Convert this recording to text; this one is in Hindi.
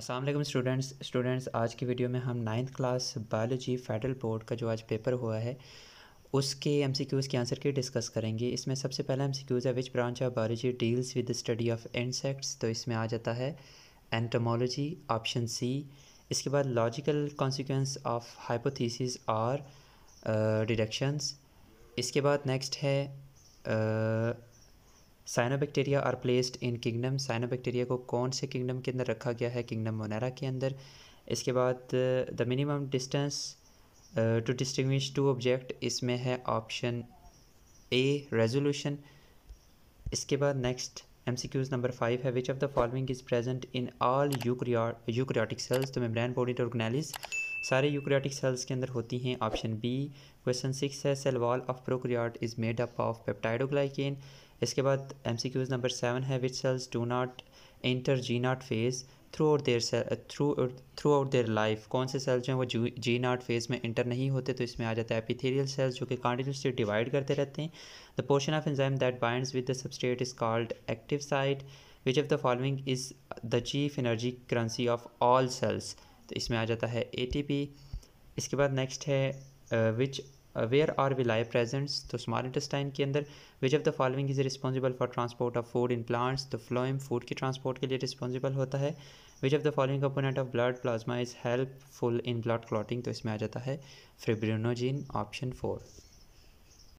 असलम स्टूडेंट्स स्टूडेंट्स आज की वीडियो में हम ninth class biology federal board का जो आज पेपर हुआ है उसके एम सी क्यूज़ के आंसर की डिस्कस करेंगे इसमें सबसे पहला एम सी क्यूज़ है which branch of biology deals with the study of insects तो इसमें आ जाता है एंटोमोलॉजी ऑप्शन सी इसके बाद लॉजिकल कॉन्सिक्वेंस ऑफ हाइपोथीसिस और डिडक्शंस इसके बाद नेक्स्ट है uh, cyanobacteria are placed in kingdom cyanobacteria को कौन से किंगडम के अंदर रखा गया है किंगडम मोनेरा के अंदर इसके बाद the minimum distance to distinguish two object इसमें है ऑप्शन ए रेजोल्यूशन इसके बाद next M C Qs number five है which of the following is present in all eukaryotic cells तो मेम्ब्रेन बॉडी ऑर्गेनाइलिस सारे यूक्रियाटिक सेल्स के अंदर होती हैं ऑप्शन बी क्वेश्चन सिक्स है cell wall of prokaryote is made up of peptidoglycan इसके बाद M C Qs number seven है which sales do not enter G naught phase throughout their through throughout their life कौन से सेल्स जो हैं वो जी, जी नाट फेज़ में इंटर नहीं होते तो इसमें आ जाता है एपिथेरियल सेल्स जो कि कॉन्टीन्यूसली डिवाइड करते रहते हैं the portion of enzyme that binds with the substrate is called active site which of the following is the chief energy currency of all cells तो इसमें आ जाता है ए इसके बाद नेक्स्ट है which uh, where are villi presents तो स्मॉल इंटेस्टाइन के अंदर which of the following is responsible for transport of food in plants तो फ्लोइम फूड के ट्रांसपोर्ट के लिए रिस्पॉन्सिबल होता है which of the following component of blood plasma is helpful in blood clotting तो इसमें आ जाता है फिब्रिनोजिन ऑप्शन फोर